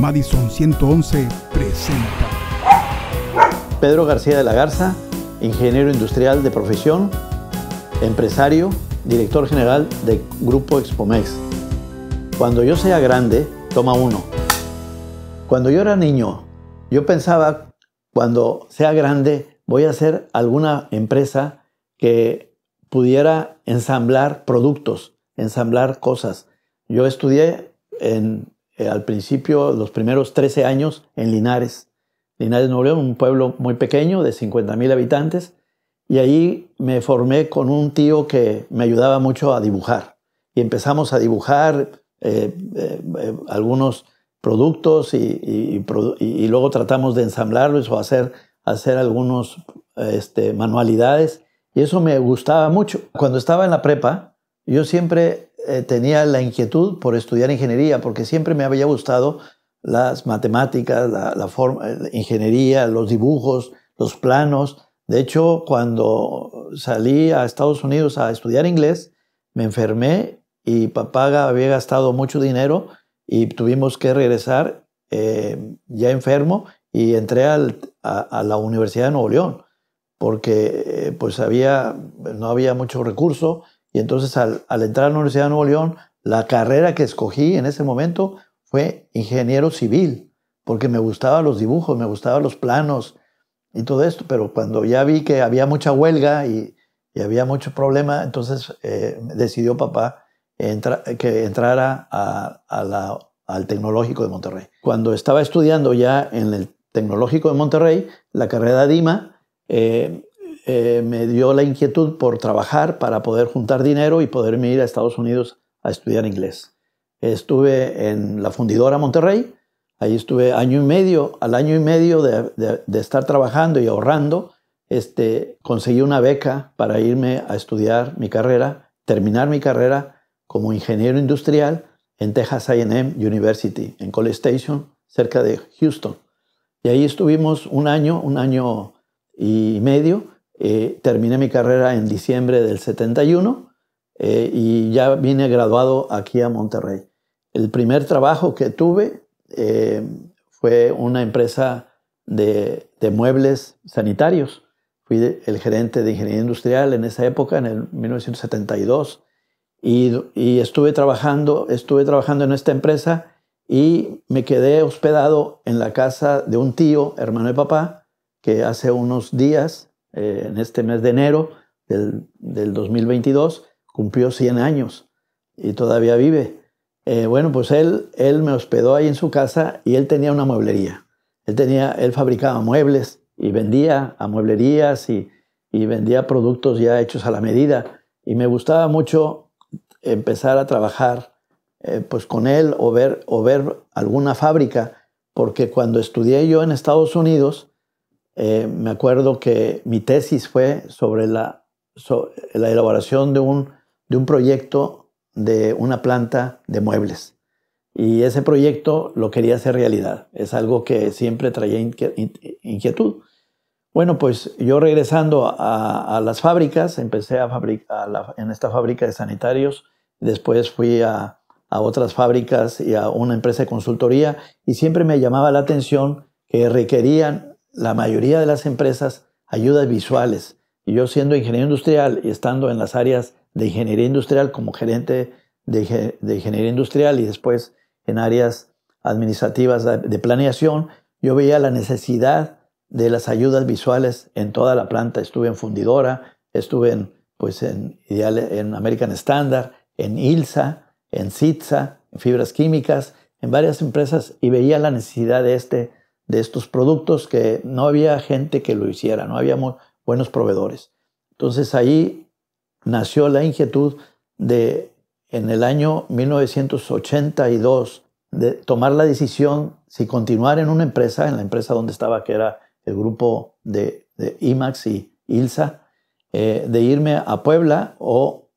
Madison 111 presenta. Pedro García de la Garza, ingeniero industrial de profesión, empresario, director general de Grupo Expomex. Cuando yo sea grande, toma uno. Cuando yo era niño, yo pensaba, cuando sea grande, voy a hacer alguna empresa que pudiera ensamblar productos, ensamblar cosas. Yo estudié en eh, al principio, los primeros 13 años en Linares. Linares, Nuevo León, un pueblo muy pequeño de 50 mil habitantes. Y ahí me formé con un tío que me ayudaba mucho a dibujar. Y empezamos a dibujar eh, eh, algunos productos y, luego tratamos de ensamblarlos o hacer, hacer algunas este, manualidades. Y eso me gustaba mucho. Cuando estaba en la prepa, yo siempre eh, tenía la inquietud por estudiar ingeniería, porque siempre me había gustado las matemáticas, eh, la, ingeniería, los dibujos, los planos. De hecho, cuando salí a Estados Unidos a estudiar inglés, me enfermé y papá había gastado mucho dinero y tuvimos que regresar eh, ya enfermo y entré a, la Universidad de Nuevo León porque pues no había mucho recurso y entonces al, entrar a la Universidad de Nuevo León, la carrera que escogí en ese momento fue ingeniero civil, porque me gustaban los dibujos, me gustaban los planos y todo esto, pero cuando ya vi que había mucha huelga y, había mucho problema, entonces eh, decidió papá que entrara al Tecnológico de Monterrey. Cuando estaba estudiando ya en el Tecnológico de Monterrey, la carrera DIMA, eh, eh, me dio la inquietud por trabajar para poder juntar dinero y poderme ir a Estados Unidos a estudiar inglés. Estuve en la fundidora Monterrey, ahí estuve año y medio, al año y medio de, estar trabajando y ahorrando, este, conseguí una beca para irme a estudiar mi carrera, terminar mi carrera como ingeniero industrial en Texas AM University, en College Station, cerca de Houston. Y ahí estuvimos un año, un año y medio, eh, terminé mi carrera en diciembre del 71 eh, y ya vine graduado aquí a Monterrey. El primer trabajo que tuve eh, fue una empresa de, muebles sanitarios. Fui el gerente de ingeniería industrial en esa época, en el 1972, y, y estuve, trabajando, estuve trabajando en esta empresa y me quedé hospedado en la casa de un tío, hermano de papá, que hace unos días eh, en este mes de enero del, 2022, cumplió 100 años y todavía vive. Eh, bueno, pues él, él me hospedó ahí en su casa y él tenía una mueblería. Él, tenía, él fabricaba muebles y vendía a mueblerías y, vendía productos ya hechos a la medida. Y me gustaba mucho empezar a trabajar eh, pues con él o ver, o ver alguna fábrica, porque cuando estudié yo en Estados Unidos, eh, me acuerdo que mi tesis fue sobre la, elaboración de un, proyecto de una planta de muebles. Y ese proyecto lo quería hacer realidad. Es algo que siempre traía inquietud. Bueno, pues yo regresando a, las fábricas, empecé a fabricar en esta fábrica de sanitarios, después fui a, otras fábricas y a una empresa de consultoría y siempre me llamaba la atención que requerían la mayoría de las empresas ayudas visuales. Y yo siendo ingeniero industrial y estando en las áreas de ingeniería industrial como gerente de, ingeniería industrial y después en áreas administrativas de planeación, yo veía la necesidad de las ayudas visuales en toda la planta. Estuve en Fundidora, estuve en, pues en, en American Standard, en ILSA, en CITSA, en Fibras Químicas, en varias empresas y veía la necesidad de este de estos productos que no había gente que lo hiciera, no habíamos buenos proveedores. Entonces ahí nació la inquietud de, en el año 1982, de tomar la decisión si continuar en una empresa, en la empresa donde estaba, que era el grupo de, IMAX y ILSA, eh, de irme a Puebla o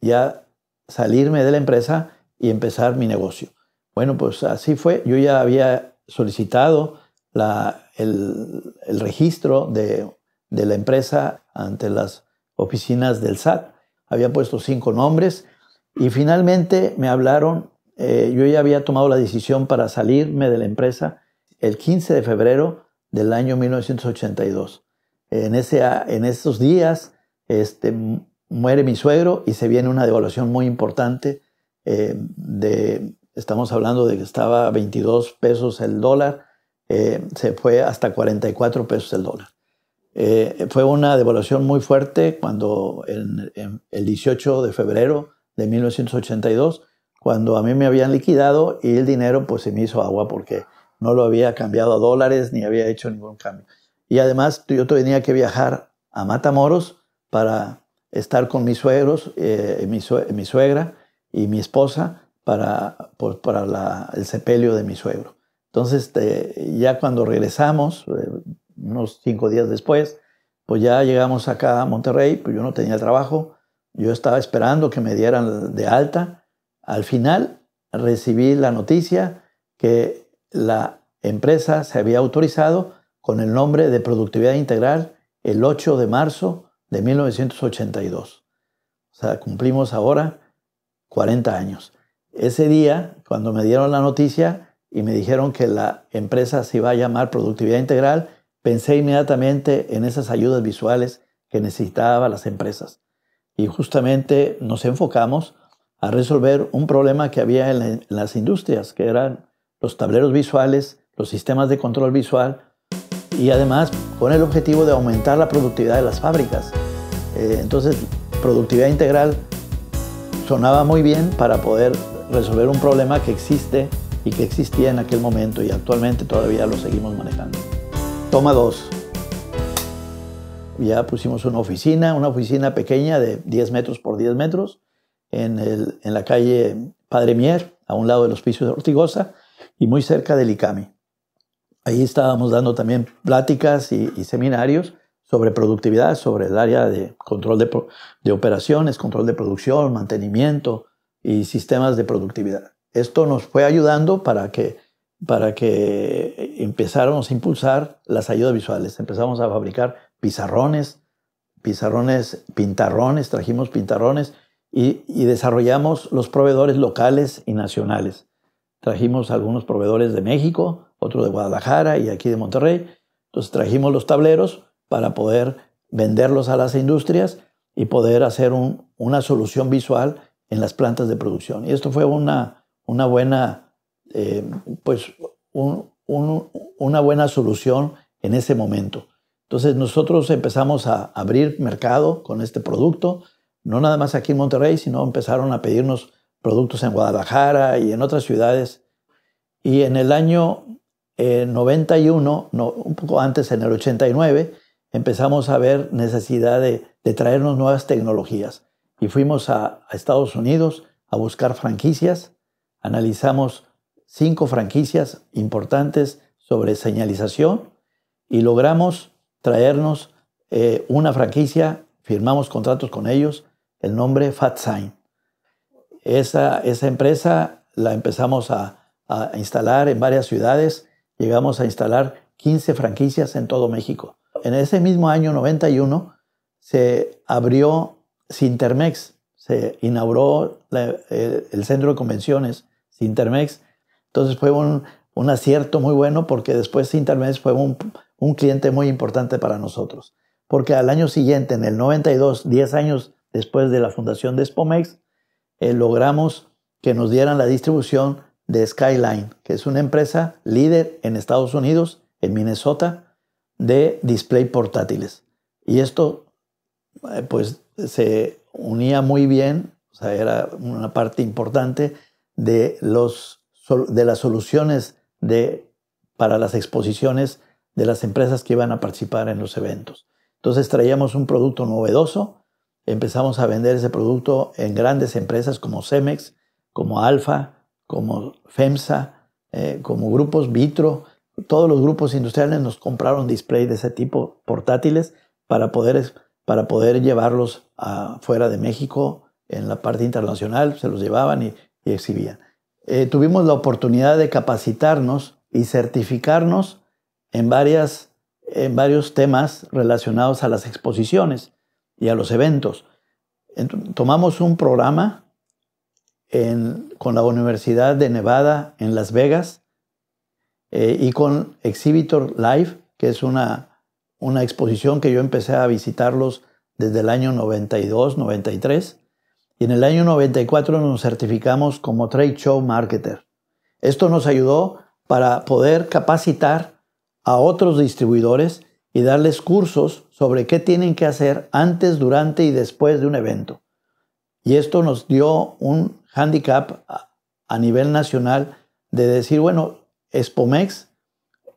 ya salirme de la empresa y empezar mi negocio. Bueno, pues así fue. Yo ya había solicitado la, el, el, registro de, de, la empresa ante las oficinas del SAT. Había puesto cinco nombres y finalmente me hablaron, eh, yo ya había tomado la decisión para salirme de la empresa el 15 de febrero del año 1982. En, ese, en esos días este, muere mi suegro y se viene una devaluación muy importante. Eh, de, estamos hablando de que estaba 22 pesos el dólar eh, se fue hasta 44 pesos el dólar. Eh, fue una devaluación muy fuerte cuando el 18 de febrero de 1982, cuando a mí me habían liquidado y el dinero pues se me hizo agua porque no lo había cambiado a dólares ni había hecho ningún cambio. Y además yo tenía que viajar a Matamoros para estar con mis suegros, eh, mi, suegra y mi esposa para, para el sepelio de mi suegro. Entonces, este, ya cuando regresamos, eh, unos cinco días después, pues ya llegamos acá a Monterrey, pues yo no tenía trabajo, yo estaba esperando que me dieran de alta. Al final recibí la noticia que la empresa se había autorizado con el nombre de Productividad Integral el 8 de marzo de 1982. O sea, cumplimos ahora 40 años. Ese día, cuando me dieron la noticia, y me dijeron que la empresa se iba a llamar Productividad Integral, pensé inmediatamente en esas ayudas visuales que necesitaban las empresas. Y justamente nos enfocamos a resolver un problema que había en, las industrias, que eran los tableros visuales, los sistemas de control visual y además con el objetivo de aumentar la productividad de las fábricas. Eh, entonces, productividad integral sonaba muy bien para poder resolver un problema que existe y que existía en aquel momento y actualmente todavía lo seguimos manejando. Toma dos. Ya pusimos una oficina, una oficina pequeña de 10 metros por 10 metros en, la calle Padre Mier, a un lado del hospicio de Ortigosa y muy cerca del ICAMI. Ahí estábamos dando también pláticas y, seminarios sobre productividad, sobre el área de control de operaciones, control de producción, mantenimiento y sistemas de productividad esto nos fue ayudando para que, para que empezáramos a impulsar las ayudas visuales. Empezamos a fabricar pizarrones, pizarrones, pintarrones, trajimos pintarrones y, desarrollamos los proveedores locales y nacionales. Trajimos algunos proveedores de México, otro de Guadalajara y aquí de Monterrey. Entonces trajimos los tableros para poder venderlos a las industrias y poder hacer una solución visual en las plantas de producción. Y esto fue una, una buena, eh, pues, una buena solución en ese momento. Entonces nosotros empezamos a abrir mercado con este producto, no nada más aquí en Monterrey, sino empezaron a pedirnos productos en Guadalajara y en otras ciudades. Y en el año 91, eh, un poco antes, en el 89, empezamos a ver necesidad de, traernos nuevas tecnologías. Y fuimos a Estados Unidos a buscar franquicias Analizamos cinco franquicias importantes sobre señalización y logramos traernos eh, una franquicia, firmamos contratos con ellos, el nombre FatSign. Esa, esa empresa la empezamos a, instalar en varias ciudades, llegamos a instalar 15 franquicias en todo México. En ese mismo año 91 se abrió Sintermex, se inauguró eh, el centro de convenciones Intermex. Entonces fue un, acierto muy bueno porque después Intermex fue un, cliente muy importante para nosotros. Porque al año siguiente, en el 92, 10 años después de la fundación de Spomex, eh, logramos que nos dieran la distribución de Skyline, que es una empresa líder en Estados Unidos, en Minnesota, de display portátiles. Y esto, eh, pues, se unía muy bien, o sea, era una parte importante de, los, de las soluciones de, para las exposiciones de las empresas que iban a participar en los eventos. Entonces traíamos un producto novedoso, empezamos a vender ese producto en grandes empresas como Cemex, como Alfa, como FEMSA, eh, como grupos Vitro, todos los grupos industriales nos compraron displays de ese tipo portátiles para poder, para poder llevarlos a, fuera de México en la parte internacional, se los llevaban y exhibían. Eh, tuvimos la oportunidad de capacitarnos y certificarnos en, varios temas relacionados a las exposiciones y a los eventos. tomamos un programa con la Universidad de Nevada en Las Vegas eh, y con Exhibitor Live, que es una, una exposición que yo empecé a visitarlos desde el año 92, 93 y en el año 94 nos certificamos como Trade Show Marketer. Esto nos ayudó para poder capacitar a otros distribuidores y darles cursos sobre qué tienen que hacer antes, durante y después de un evento. Y esto nos dio un handicap a nivel nacional de decir, bueno, Expomex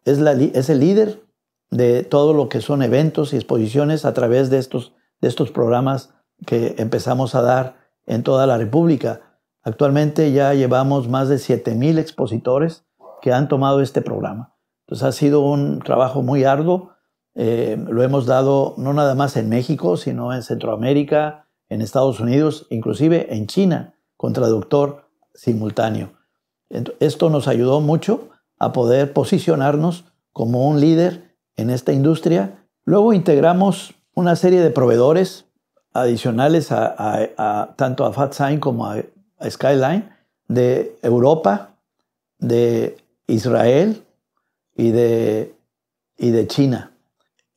es, es el líder de todo lo que son eventos y exposiciones a través de estos, de estos programas que empezamos a dar en toda la República. Actualmente ya llevamos más de 7.000 expositores que han tomado este programa. Entonces ha sido un trabajo muy arduo. Eh, lo hemos dado no nada más en México, sino en Centroamérica, en Estados Unidos, inclusive en China, con traductor simultáneo. Esto nos ayudó mucho a poder posicionarnos como un líder en esta industria. Luego integramos una serie de proveedores adicionales a, a, a tanto a como a, Skyline de Europa, de Israel y de, y de China.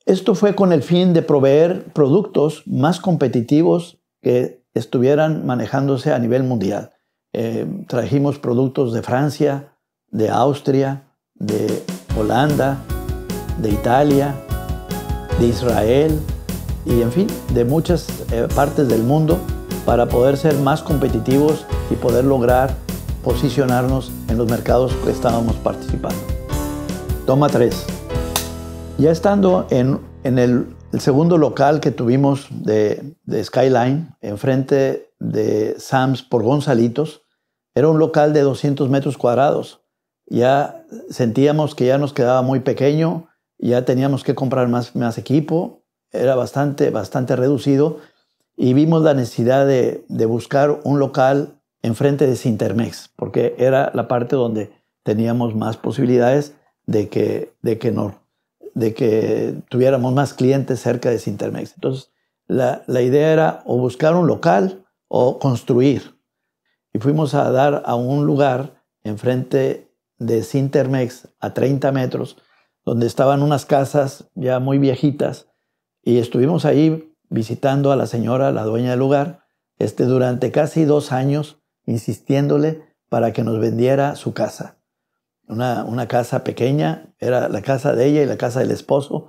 Esto fue con el fin de proveer productos más competitivos que estuvieran manejándose a nivel mundial. Eh, trajimos productos de Francia, de Austria, de Holanda, de Italia, de Israel y en fin, de muchas eh, partes del mundo para poder ser más competitivos y poder lograr posicionarnos en los mercados que estábamos participando. Toma 3. Ya estando en, el, segundo local que tuvimos de, de Skyline, enfrente de Sams por Gonzalitos, era un local de 200 metros cuadrados. Ya sentíamos que ya nos quedaba muy pequeño, ya teníamos que comprar más, más equipo, era bastante, bastante reducido y vimos la necesidad de, buscar un local enfrente de Sintermex, porque era la parte donde teníamos más posibilidades de que, de que, no, de que tuviéramos más clientes cerca de Sintermex. Entonces, la, la idea era o buscar un local o construir. Y fuimos a dar a un lugar enfrente de Sintermex, a 30 metros, donde estaban unas casas ya muy viejitas, y estuvimos ahí visitando a la señora, la dueña del lugar, este, durante casi dos años, insistiéndole para que nos vendiera su casa. Una, una casa pequeña, era la casa de ella y la casa del esposo.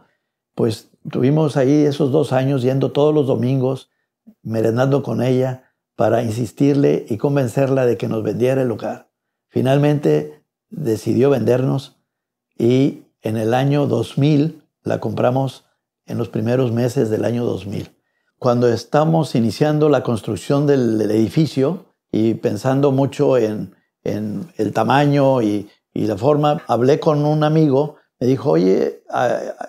Pues tuvimos ahí esos dos años yendo todos los domingos, merendando con ella, para insistirle y convencerla de que nos vendiera el lugar. Finalmente decidió vendernos y en el año 2000 la compramos en los primeros meses del año 2000. Cuando estamos iniciando la construcción del, edificio y pensando mucho en, el tamaño y, la forma, hablé con un amigo, me dijo, oye,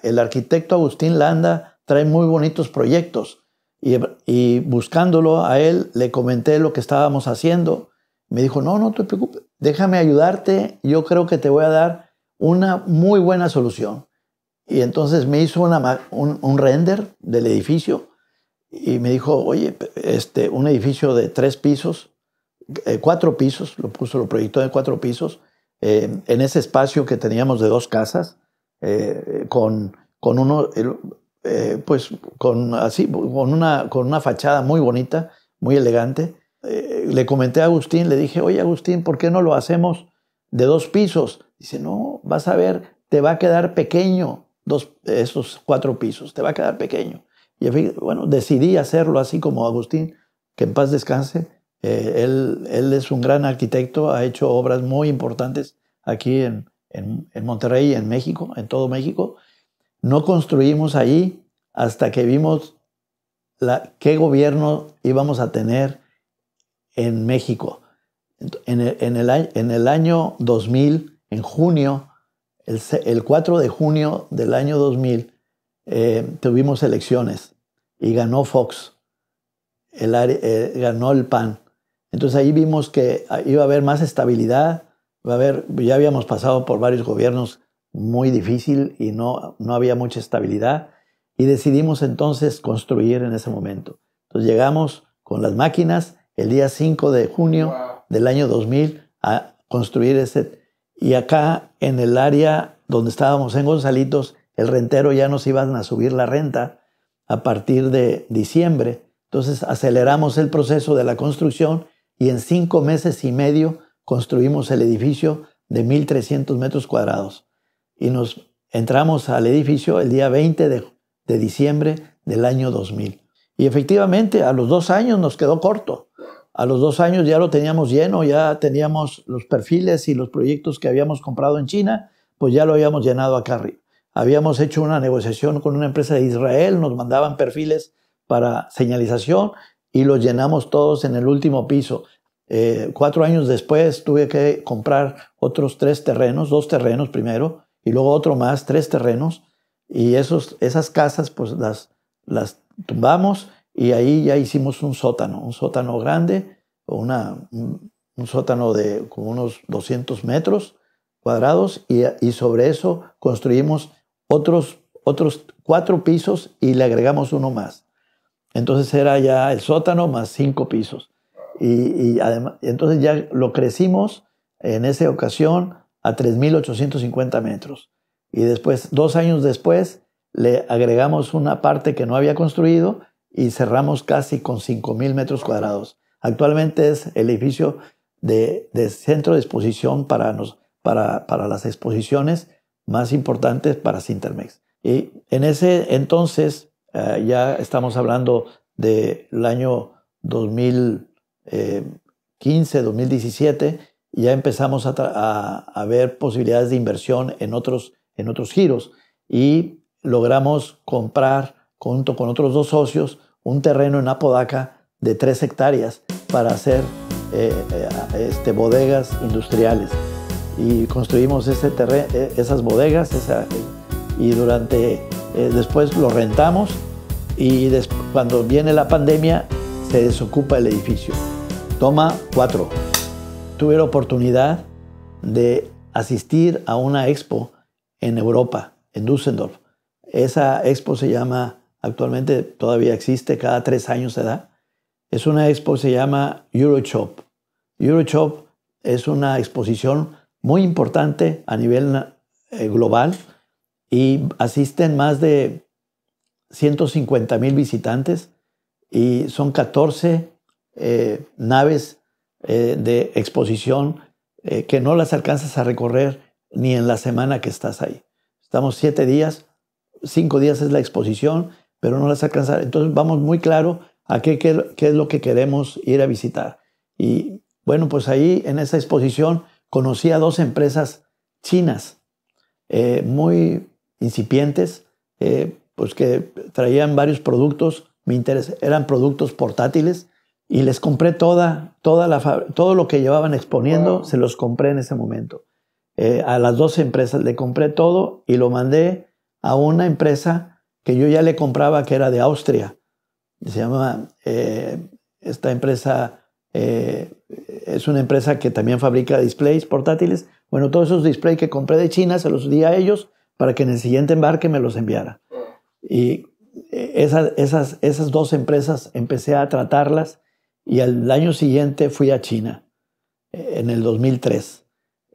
el arquitecto Agustín Landa trae muy bonitos proyectos. y buscándolo a él, le comenté lo que estábamos haciendo. Me dijo, no, no te preocupes, déjame ayudarte, yo creo que te voy a dar una muy buena solución. Y entonces me hizo una, un, render del edificio y me dijo, oye, este, un edificio de tres pisos, eh, cuatro pisos, lo puso, lo proyectó de cuatro pisos, eh, en ese espacio que teníamos de dos casas, eh, con, con uno, pues con así, con una, con una fachada muy bonita, muy elegante. le comenté a Agustín, le dije, oye Agustín, ¿por qué no lo hacemos de dos pisos? Dice, no, vas a ver, te va a quedar pequeño esos cuatro pisos, te va a quedar pequeño. Y bueno, decidí hacerlo así como Agustín, que en paz descanse. Eh, él, es un gran arquitecto, ha hecho obras muy importantes aquí en, en, Monterrey, en México, en todo México. No construimos ahí hasta que vimos qué gobierno íbamos a tener en México. En en el año 2000, en junio el, 4 de junio del año 2000 eh, tuvimos elecciones y ganó Fox, eh, ganó el PAN. Entonces ahí vimos que ah, iba a haber más estabilidad, a haber, ya habíamos pasado por varios gobiernos muy difícil y no, había mucha estabilidad y decidimos entonces construir en ese momento. Entonces llegamos con las máquinas el día 5 de junio del año 2000 a construir ese, y acá, en el área donde estábamos en Gonzalitos, el rentero ya nos iban a subir la renta a partir de diciembre. Entonces aceleramos el proceso de la construcción y en cinco meses y medio construimos el edificio de 1.300 metros cuadrados. Y nos entramos al edificio el día 20 de, de diciembre del año 2000. Y efectivamente, a los dos años nos quedó corto. A los dos años ya lo teníamos lleno, ya teníamos los perfiles y los proyectos que habíamos comprado en China, pues ya lo habíamos llenado acá arriba. Habíamos hecho una negociación con una empresa de Israel, nos mandaban perfiles para señalización y los llenamos todos en el último piso. Eh, cuatro años después tuve que comprar otros tres terrenos, dos terrenos primero y luego otro más, tres terrenos. Y esos, esas casas pues las, las tumbamos y ahí ya hicimos un sótano, un sótano grande, una, un, sótano de como unos 200 metros cuadrados y, sobre eso construimos otros, otros cuatro pisos y le agregamos uno más. Entonces era ya el sótano más cinco pisos. Y, y además, entonces ya lo crecimos en esa ocasión a 3.850 metros. Y después, dos años después, le agregamos una parte que no había construido y cerramos casi con 5.000 metros cuadrados. Actualmente es el edificio de, de centro de exposición para, nos, para, para, las exposiciones más importantes para Sintermex. Y en ese entonces, eh, ya estamos hablando del año 2015, 2017, ya empezamos a, a, a, ver posibilidades de inversión en otros, en otros giros y logramos comprar junto con otros dos socios un terreno en Apodaca de tres hectáreas para hacer eh, eh, este, bodegas industriales. Y construimos e, esas bodegas y durante, eh, después lo rentamos y cuando viene la pandemia se desocupa el edificio. Toma 4. Tuve la oportunidad de asistir a una expo en Europa, en Düsseldorf. Esa expo se llama actualmente todavía existe, cada tres años se da. Es una expo que se llama Eurochop. Eurochop es una exposición muy importante a nivel eh, global y asisten más de 150 mil visitantes y son 14 eh, naves eh, de exposición que no las alcanzas a recorrer ni en la semana que estás ahí. Estamos siete días, cinco días es la exposición pero no las alcanzar. Entonces vamos muy claro a qué, es lo que queremos ir a visitar. Y bueno, pues ahí en esa exposición conocí a dos empresas chinas eh, muy incipientes, eh, pues que traían varios productos, me interés eran productos portátiles y les compré toda, toda la, todo lo que llevaban exponiendo, se los compré en ese momento. Eh, a las dos empresas le compré todo y lo mandé a una empresa que yo ya le compraba que era de Austria. Se llama eh, esta empresa, eh, es una empresa que también fabrica displays portátiles. Bueno, todos esos displays que compré de China se los di a ellos para que en el siguiente embarque me los enviara. Y eh, esas, esas, esas dos empresas empecé a tratarlas y al año siguiente fui a China, en el 2003.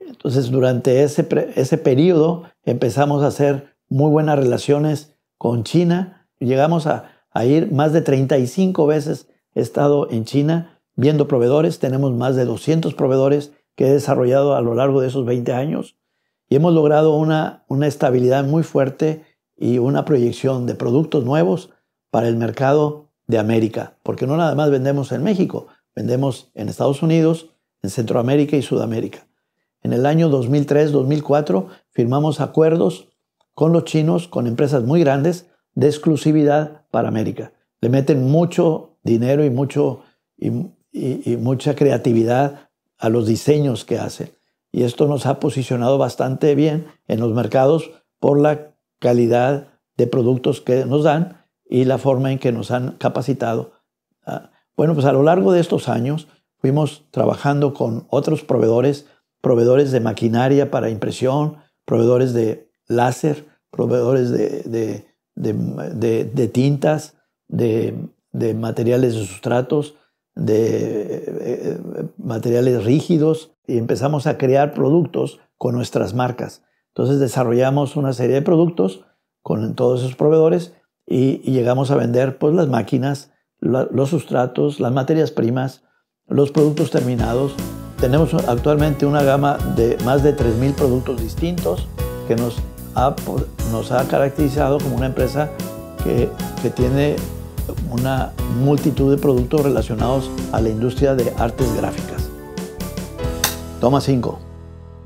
Entonces, durante ese, ese periodo empezamos a hacer muy buenas relaciones con China. Llegamos a, ir más de 35 veces he estado en China viendo proveedores. Tenemos más de 200 proveedores que he desarrollado a lo largo de esos 20 años y hemos logrado una, una estabilidad muy fuerte y una proyección de productos nuevos para el mercado de América, porque no nada más vendemos en México, vendemos en Estados Unidos, en Centroamérica y Sudamérica. En el año 2003-2004 firmamos acuerdos con los chinos, con empresas muy grandes de exclusividad para América. Le meten mucho dinero y, mucho, mucha creatividad a los diseños que hacen. Y esto nos ha posicionado bastante bien en los mercados por la calidad de productos que nos dan y la forma en que nos han capacitado. Ah, bueno, pues a lo largo de estos años fuimos trabajando con otros proveedores, proveedores de maquinaria para impresión, proveedores de láser, proveedores de, de, de, tintas, de, materiales de sustratos, de eh, eh, materiales rígidos y empezamos a crear productos con nuestras marcas. Entonces desarrollamos una serie de productos con todos esos proveedores y, llegamos a vender pues, las máquinas, los sustratos, las materias primas, los productos terminados. Tenemos actualmente una gama de más de 3.000 productos distintos que nos nos ha caracterizado como una empresa que, que tiene una multitud de productos relacionados a la industria de artes gráficas. Toma 5.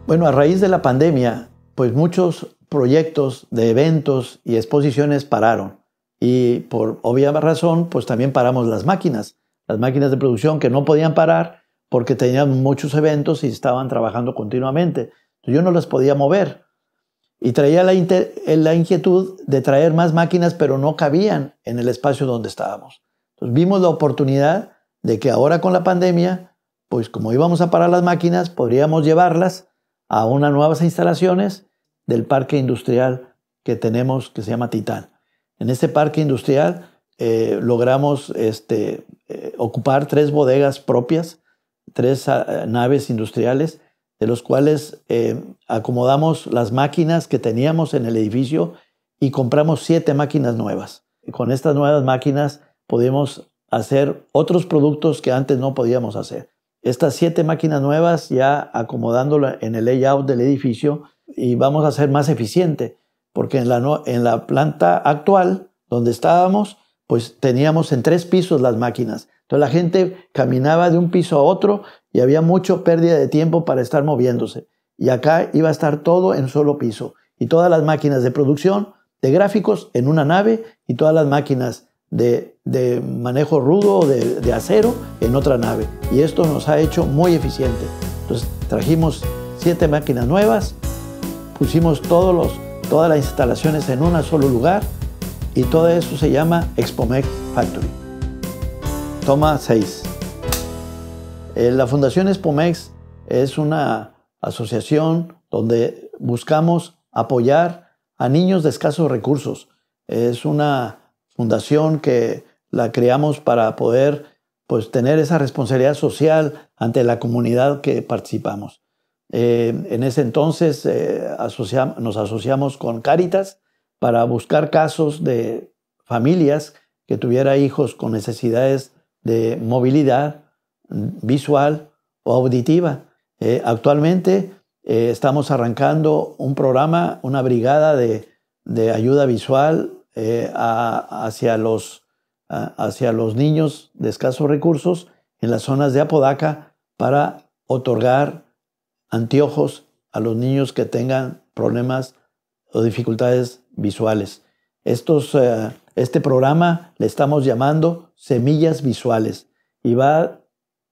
Bueno, a raíz de la pandemia, pues muchos proyectos de eventos y exposiciones pararon. Y por obvia razón, pues también paramos las máquinas, las máquinas de producción que no podían parar porque tenían muchos eventos y estaban trabajando continuamente. Yo no las podía mover y traía la, inquietud de traer más máquinas, pero no cabían en el espacio donde estábamos. Entonces vimos la oportunidad de que ahora con la pandemia, pues como íbamos a parar las máquinas, podríamos llevarlas a unas nuevas instalaciones del parque industrial que tenemos que se llama Titán. En este parque industrial eh, logramos este, eh, ocupar tres bodegas propias, tres ah, naves industriales de los cuales eh, acomodamos las máquinas que teníamos en el edificio y compramos siete máquinas nuevas. con estas nuevas máquinas pudimos hacer otros productos que antes no podíamos hacer. Estas siete máquinas nuevas ya acomodándolas en el layout del edificio y vamos a ser más eficiente, porque en la, en la planta actual donde estábamos, pues teníamos en tres pisos las máquinas. Entonces la gente caminaba de un piso a otro y había mucho pérdida de tiempo para estar moviéndose. Y acá iba a estar todo en solo piso y todas las máquinas de producción de gráficos en una nave y todas las máquinas de, manejo rudo de, de acero en otra nave. Y esto nos ha hecho muy eficiente. Entonces trajimos siete máquinas nuevas, pusimos todos todas las instalaciones en un solo lugar y todo eso se llama Expomec Factory. Toma 6. Eh, la Fundación Espomex es una asociación donde buscamos apoyar a niños de escasos recursos. Es una fundación que la creamos para poder pues, tener esa responsabilidad social ante la comunidad que participamos. Eh, en ese entonces eh, nos asociamos con Caritas para buscar casos de familias que tuviera hijos con necesidades de movilidad visual o auditiva. Eh, actualmente eh, estamos arrancando un programa, una brigada de, ayuda visual eh, hacia, los, hacia los niños de escasos recursos en las zonas de Apodaca para otorgar anteojos a los niños que tengan problemas o dificultades visuales. Estos, este programa le estamos llamando Semillas Visuales y va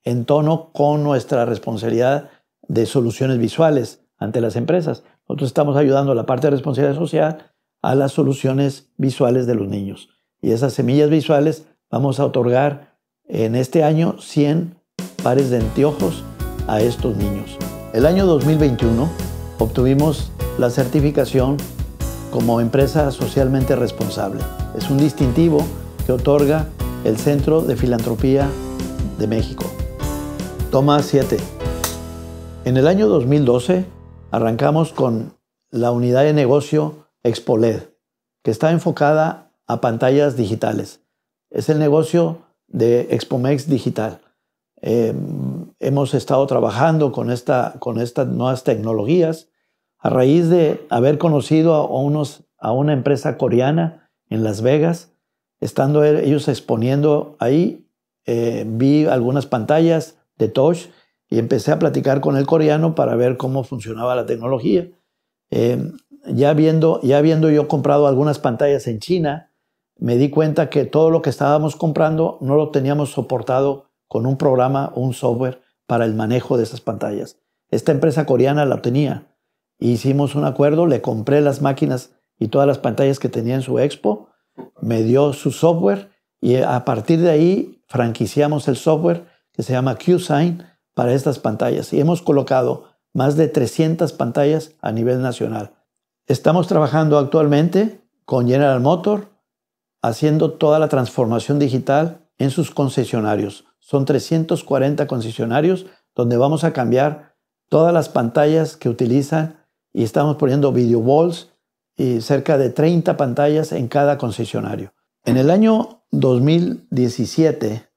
en tono con nuestra responsabilidad de soluciones visuales ante las empresas. Nosotros estamos ayudando a la parte de responsabilidad social a las soluciones visuales de los niños. Y esas semillas visuales vamos a otorgar en este año 100 pares de anteojos a estos niños. El año 2021 obtuvimos la certificación como empresa socialmente responsable. Es un distintivo que otorga el Centro de Filantropía de México. Toma 7. En el año 2012 arrancamos con la unidad de negocio ExpoLED, que está enfocada a pantallas digitales. Es el negocio de Expomex Digital. Em, hemos estado trabajando con, estas nuevas tecnologías a raíz de haber conocido a, una empresa coreana en Las Vegas, estando e, ellos exponiendo ahí, eh, vi algunas pantallas, de Tosh y empecé a platicar con el coreano para ver cómo funcionaba la tecnología. Em, ya, viendo ya habiendo yo comprado algunas pantallas en China, me di cuenta que todo lo que estábamos comprando no lo teníamos soportado con un programa o un software para el manejo de esas pantallas. Esta empresa coreana la tenía. Hicimos un acuerdo, le compré las máquinas y todas las pantallas que tenía en su expo, me dio su software y a partir de ahí franquiciamos el software que se llama QSign para estas pantallas y hemos colocado más de 300 pantallas a nivel nacional. Estamos trabajando actualmente con General Motor haciendo toda la transformación digital en sus concesionarios. Son 340 concesionarios donde vamos a cambiar todas las pantallas que utilizan y estamos poniendo video walls y cerca de 30 pantallas en cada concesionario. En el año 2017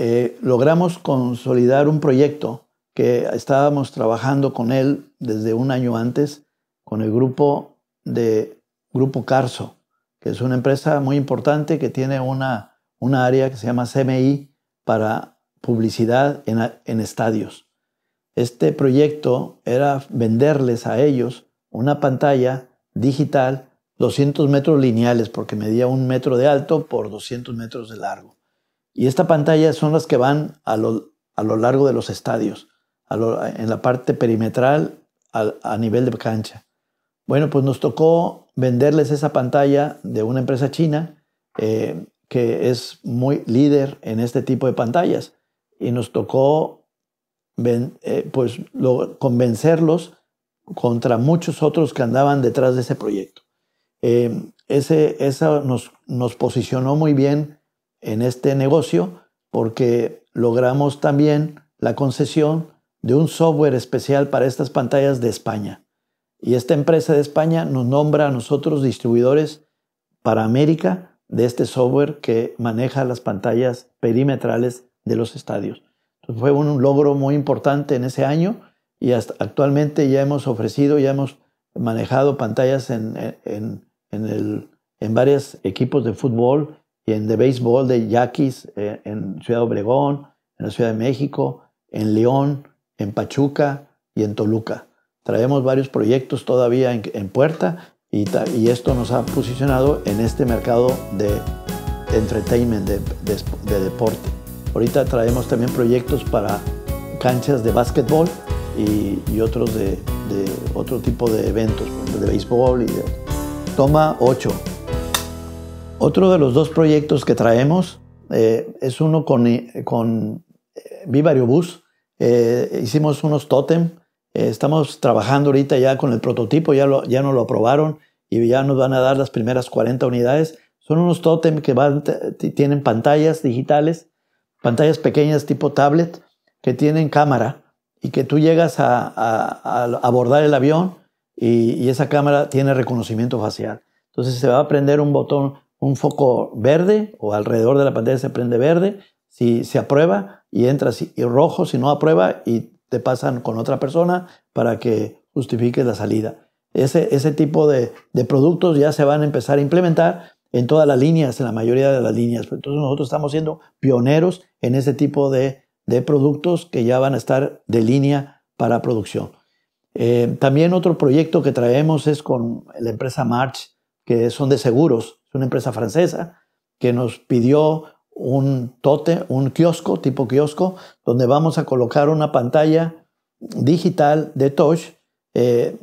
eh, logramos consolidar un proyecto que estábamos trabajando con él desde un año antes, con el grupo de Grupo Carso, que es una empresa muy importante que tiene una, área que se llama CMI para publicidad en, en estadios. Este proyecto era venderles a ellos una pantalla digital 200 metros lineales, porque medía un metro de alto por 200 metros de largo. Y esta pantalla son las que van a lo, largo de los estadios, en la parte perimetral a, nivel de cancha. Bueno, pues nos tocó venderles esa pantalla de una empresa china eh, que es muy líder en este tipo de pantallas. Y nos tocó eh, pues, convencerlos contra muchos otros que andaban detrás de ese proyecto. Eh, Eso esa nos, posicionó muy bien en este negocio porque logramos también la concesión de un software especial para estas pantallas de España. Y esta empresa de España nos nombra a nosotros distribuidores para América de este software que maneja las pantallas perimetrales de los estadios. fue un logro muy importante en ese año y actualmente ya hemos ofrecido, ya hemos manejado pantallas en, en varios equipos de fútbol, y en de béisbol de Yaquis, eh, en Ciudad Obregón, en la Ciudad de México, en León, en Pachuca y en Toluca. Traemos varios proyectos todavía en, puerta y, y, esto nos ha posicionado en este mercado de entertainment, de, de, deporte. Ahorita traemos también proyectos para canchas de básquetbol y, otros de, de, otro tipo de eventos, de béisbol y de... Toma 8. Otro de los dos proyectos que traemos eh, es uno con, eh, con eh, Bus. hicimos unos tótem. estamos trabajando ahorita ya con el prototipo, ya, lo, ya nos lo aprobaron y ya nos van a dar las primeras 40 unidades. Son unos tótem que van, tienen pantallas digitales, pantallas pequeñas tipo tablet, que tienen cámara y que tú llegas a, abordar el avión y, y, esa cámara tiene reconocimiento facial. Entonces se va a prender un botón, un foco verde o alrededor de la pantalla se prende verde, si se aprueba y entras y rojo si no aprueba y te pasan con otra persona para que justifiques la salida. Ese, tipo de, productos ya se van a empezar a implementar en todas las líneas, en la mayoría de las líneas. Entonces nosotros estamos siendo pioneros en ese tipo de, productos que ya van a estar de línea para producción. Eh, también otro proyecto que traemos es con la empresa March, que son de seguros es una empresa francesa que nos pidió un tote, un kiosco, tipo kiosco, donde vamos a colocar una pantalla digital de touch eh,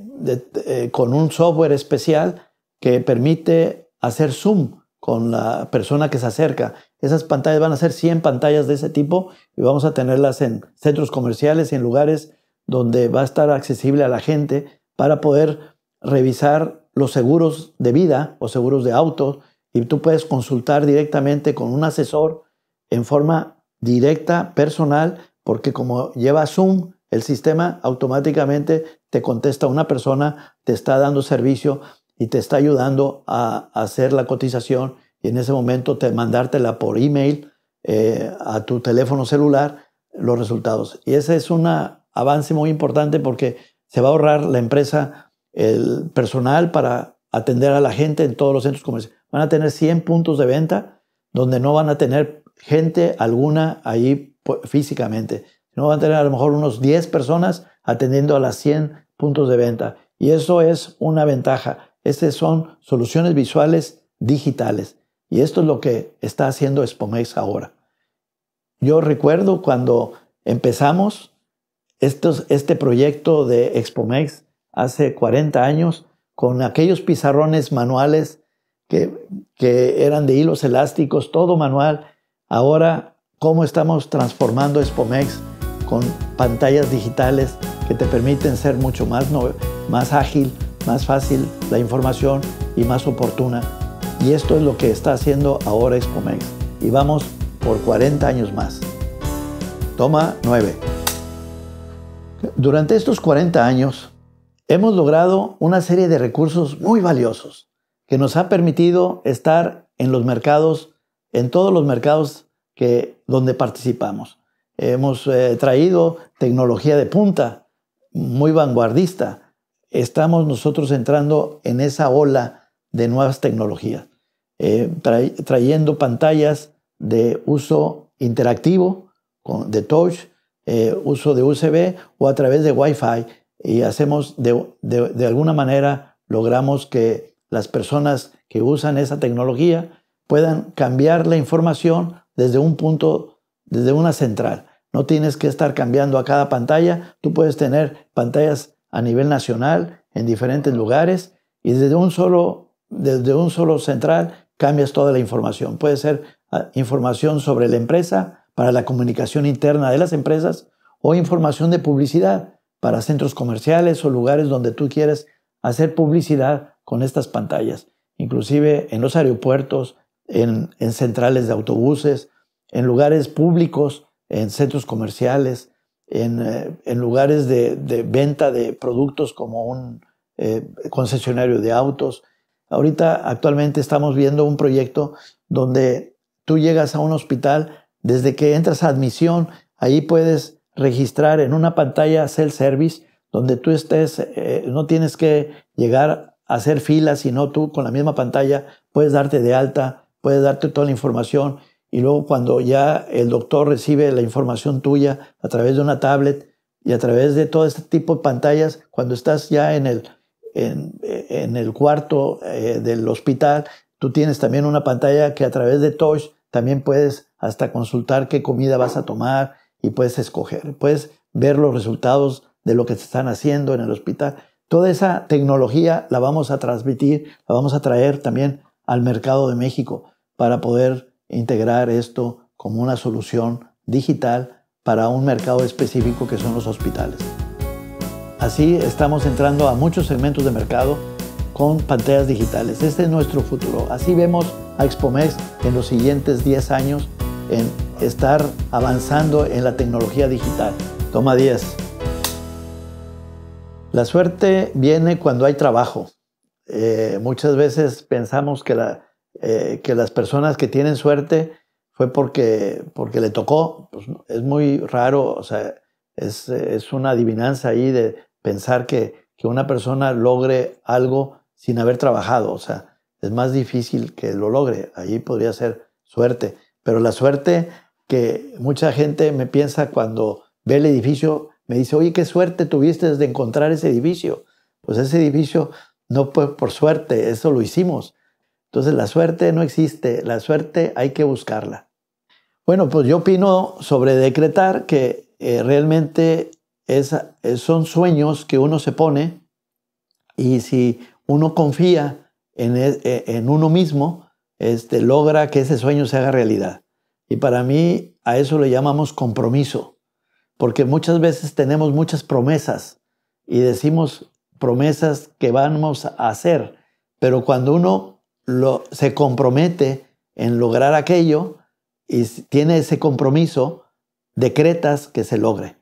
eh, con un software especial que permite hacer zoom con la persona que se acerca. Esas pantallas van a ser 100 pantallas de ese tipo y vamos a tenerlas en centros comerciales y en lugares donde va a estar accesible a la gente para poder revisar los seguros de vida o seguros de auto y tú puedes consultar directamente con un asesor en forma directa, personal, porque como lleva Zoom, el sistema automáticamente te contesta una persona, te está dando servicio y te está ayudando a hacer la cotización y en ese momento te mandártela por email eh, a tu teléfono celular los resultados. Y ese es un avance muy importante porque se va a ahorrar la empresa el personal para atender a la gente en todos los centros comerciales. Van a tener 100 puntos de venta donde no van a tener gente alguna ahí pues, físicamente. No van a tener a lo mejor unos 10 personas atendiendo a las 100 puntos de venta. Y eso es una ventaja. Esas son soluciones visuales digitales. Y esto es lo que está haciendo Expomex ahora. Yo recuerdo cuando empezamos estos, este proyecto de Expomex, hace 40 años con aquellos pizarrones manuales que, eran de hilos elásticos, todo manual. Ahora, ¿cómo estamos transformando Expomex con pantallas digitales que te permiten ser mucho más, más ágil, más fácil la información y más oportuna? Y esto es lo que está haciendo ahora Expomex. Y vamos por 40 años más. Toma 9. Durante estos 40 años, hemos logrado una serie de recursos muy valiosos que nos ha permitido estar en los mercados, en todos los mercados donde participamos. Hemos eh, traído tecnología de punta, muy vanguardista. Estamos nosotros entrando en esa ola de nuevas tecnologías, eh, trayendo pantallas de uso interactivo, de touch, eh, uso de USB o a través de Wi-Fi y hacemos de, alguna manera logramos que las personas que usan esa tecnología puedan cambiar la información desde un punto, desde una central. No tienes que estar cambiando a cada pantalla, tú puedes tener pantallas a nivel nacional en diferentes lugares y desde solo, desde un solo central cambias toda la información. Puede ser ah, información sobre la empresa para la comunicación interna de las empresas o información de publicidad para centros comerciales o lugares donde tú quieres hacer publicidad con estas pantallas, inclusive en los aeropuertos, en, centrales de autobuses, en lugares públicos, en centros comerciales, en, eh, lugares de, venta de productos como un eh, concesionario de autos. Ahorita actualmente estamos viendo un proyecto donde tú llegas a un hospital, desde que entras a admisión, ahí puedes registrar en una pantalla self-service donde tú estés, eh, no tienes que llegar a hacer filas, sino tú con la misma pantalla puedes darte de alta, puedes darte toda la información y luego cuando ya el doctor recibe la información tuya a través de una tablet y a través de todo este tipo de pantallas, cuando estás ya en el, cuarto eh, del hospital, tú tienes también una pantalla que a través de touch también puedes hasta consultar qué comida vas a tomar, y puedes escoger, puedes ver los resultados de lo que se están haciendo en el hospital. Toda esa tecnología la vamos a transmitir, la vamos a traer también al mercado de México para poder integrar esto como una solución digital para un mercado específico que son los hospitales. Así estamos entrando a muchos segmentos de mercado con pantallas digitales. Este es nuestro futuro. Así vemos a Expomex en los siguientes 10 años en estar avanzando en la tecnología digital. Toma 10. La suerte viene cuando hay trabajo. Eh, muchas veces pensamos eh, que, las personas que tienen suerte fue porque, le tocó. Pues, es muy raro, o sea, es, una adivinanza ahí de pensar que, que una persona logre algo sin haber trabajado. O sea, es más difícil que lo logre. Ahí podría ser suerte. Pero la suerte que mucha gente me piensa cuando ve el edificio, me dice, oye, qué suerte tuviste de encontrar ese edificio. Pues ese edificio no fue por, suerte, eso lo hicimos. Entonces la suerte no existe, la suerte hay que buscarla. Bueno, pues yo opino sobre decretar que eh, realmente eh, son sueños que uno se pone y si uno confía en e, eh, uno mismo, este, logra que ese sueño se haga realidad. Y para mí a eso le llamamos compromiso, porque muchas veces tenemos muchas promesas y decimos promesas que vamos a hacer, pero cuando uno se compromete en lograr aquello y tiene ese compromiso, decretas que se logre.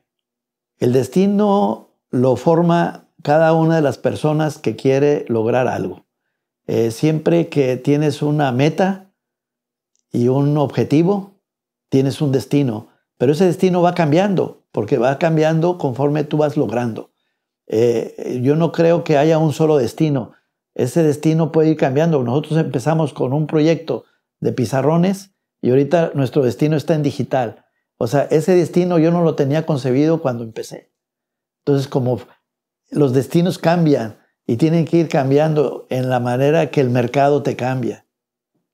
El destino lo forma cada una de las personas que quiere lograr algo. Eh, siempre que tienes una meta y un objetivo, tienes un destino, pero ese destino va cambiando, porque va cambiando conforme tú vas logrando. Eh, yo no creo que haya un solo destino. Ese destino puede ir cambiando. Nosotros empezamos con un proyecto de pizarrones y ahorita nuestro destino está en digital. O sea, ese destino yo no lo tenía concebido cuando empecé. Entonces, como los destinos cambian, y tienen que ir cambiando en la manera que el mercado te cambia.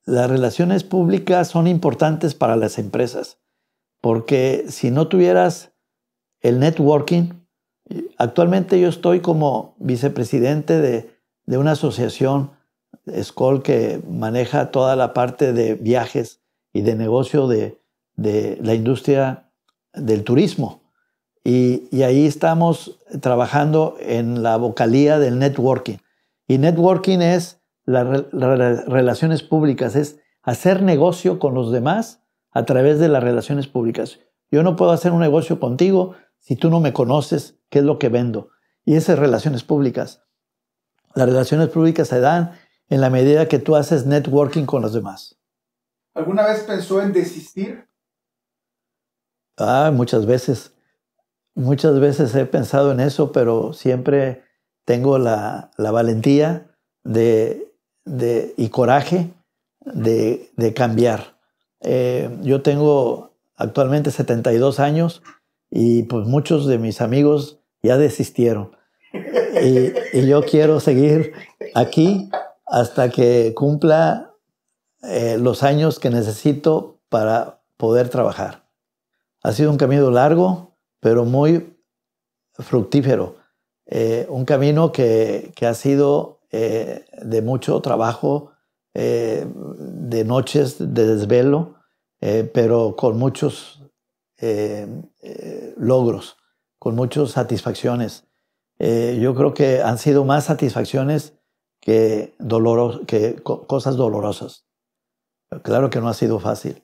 Las relaciones públicas son importantes para las empresas, porque si no tuvieras el networking, actualmente yo estoy como vicepresidente de, una asociación, Skoll, que maneja toda la parte de viajes y de negocio de la industria del turismo. Y, ahí estamos trabajando en la vocalía del networking. Y networking es las relaciones públicas, es hacer negocio con los demás a través de las relaciones públicas. Yo no puedo hacer un negocio contigo si tú no me conoces qué es lo que vendo. Y esas relaciones públicas. Las relaciones públicas se dan en la medida que tú haces networking con los demás. ¿Alguna vez pensó en desistir? Ah, muchas veces muchas veces he pensado en eso, pero siempre tengo la, valentía de, y coraje de, cambiar. Eh, yo tengo actualmente 72 años y pues muchos de mis amigos ya desistieron. Y, yo quiero seguir aquí hasta que cumpla eh, los años que necesito para poder trabajar. Ha sido un camino largo, pero muy fructífero. Eh, un camino que, que ha sido eh, de mucho trabajo, eh, de noches de desvelo, pero con muchos logros, con muchas satisfacciones. yo creo que han sido más satisfacciones que, que cosas dolorosas. Claro que no ha sido fácil,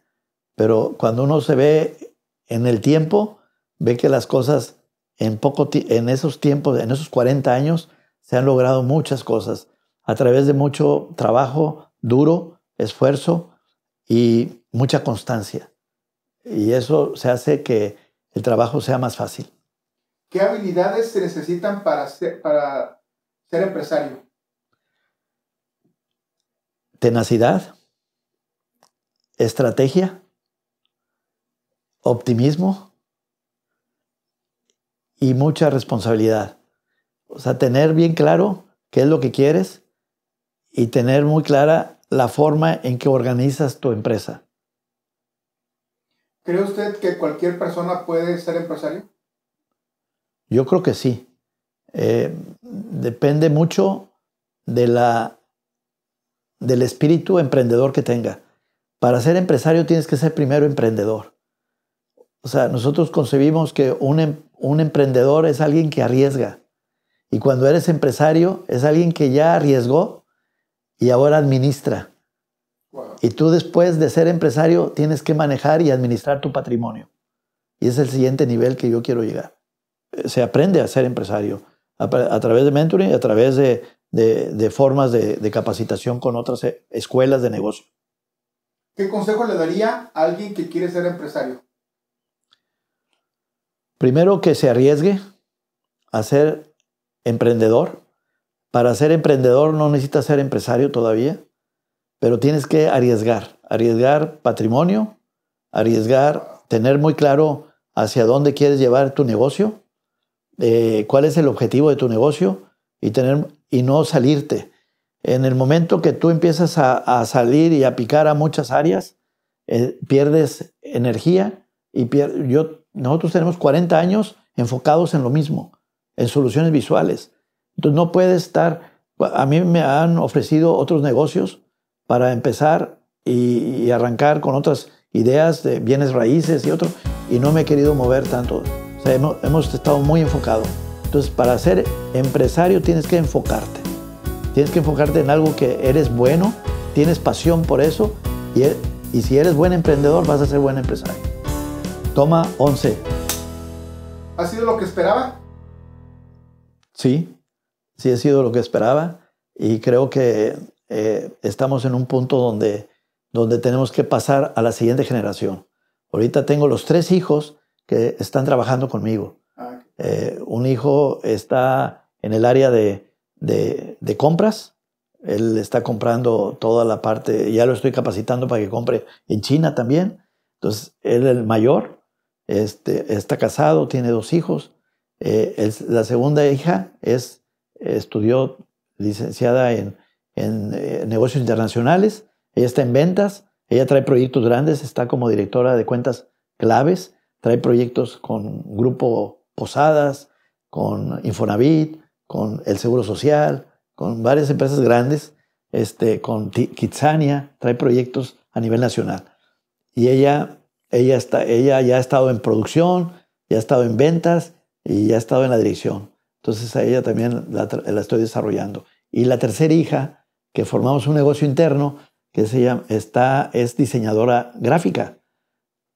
pero cuando uno se ve en el tiempo, ve que las cosas en, poco en esos tiempos, en esos 40 años, se han logrado muchas cosas a través de mucho trabajo duro, esfuerzo y mucha constancia. Y eso se hace que el trabajo sea más fácil. ¿Qué habilidades se necesitan para ser empresario? Tenacidad, estrategia, optimismo y mucha responsabilidad. O sea, tener bien claro qué es lo que quieres y tener muy clara la forma en que organizas tu empresa. ¿Cree usted que cualquier persona puede ser empresario? Yo creo que sí. Eh, depende mucho de la, del espíritu emprendedor que tenga. Para ser empresario tienes que ser primero emprendedor. O sea, nosotros concebimos que un, em- un emprendedor es alguien que arriesga. Y cuando eres empresario, es alguien que ya arriesgó y ahora administra. Y tú después de ser empresario tienes que manejar y administrar tu patrimonio. Y es el siguiente nivel que yo quiero llegar. Eh, se aprende a ser empresario a, través de mentoring, a través de, formas de capacitación con otras eh, escuelas de negocio. ¿Qué consejo le daría a alguien que quiere ser empresario? Primero que se arriesgue a ser emprendedor. Para ser emprendedor no necesitas ser empresario todavía, pero tienes que arriesgar, arriesgar patrimonio, arriesgar, tener muy claro hacia dónde quieres llevar tu negocio, eh, cuál es el objetivo de tu negocio y, tener, y no salirte. En el momento que tú empiezas a, salir y a picar a muchas áreas, eh, pierdes energía y pierdes... yo nosotros tenemos 40 años enfocados en lo mismo, en soluciones visuales. Entonces no puede estar, a mí me han ofrecido otros negocios para empezar y, arrancar con otras ideas de bienes raíces y otros, y no me he querido mover tanto. O sea, hemos, estado muy enfocados. Entonces, para ser empresario tienes que enfocarte. Tienes que enfocarte en algo que eres bueno, tienes pasión por eso, y, y si eres buen emprendedor vas a ser buen empresario. Toma 11. ¿Ha sido lo que esperaba? Sí, sí ha sido lo que esperaba y creo que eh, estamos en un punto donde, donde tenemos que pasar a la siguiente generación. Ahorita tengo los tres hijos que están trabajando conmigo. Ah, eh, un hijo está en el área de, compras. Él está comprando toda la parte, ya lo estoy capacitando para que compre en China también. Entonces, él es el mayor este, está casado, tiene dos hijos. Eh, la segunda hija es, estudió licenciada en, eh, negocios internacionales, ella está en ventas, ella trae proyectos grandes, está como directora de cuentas claves, trae proyectos con Grupo Posadas, con Infonavit, con el Seguro Social, con varias empresas grandes, este, con Kitsania, trae proyectos a nivel nacional. Y ella ella, ya ha estado en producción, ya ha estado en ventas y ya ha estado en la dirección. Entonces a ella también la, estoy desarrollando. Y la tercera hija, que formamos un negocio interno, que se llama, está, es diseñadora gráfica.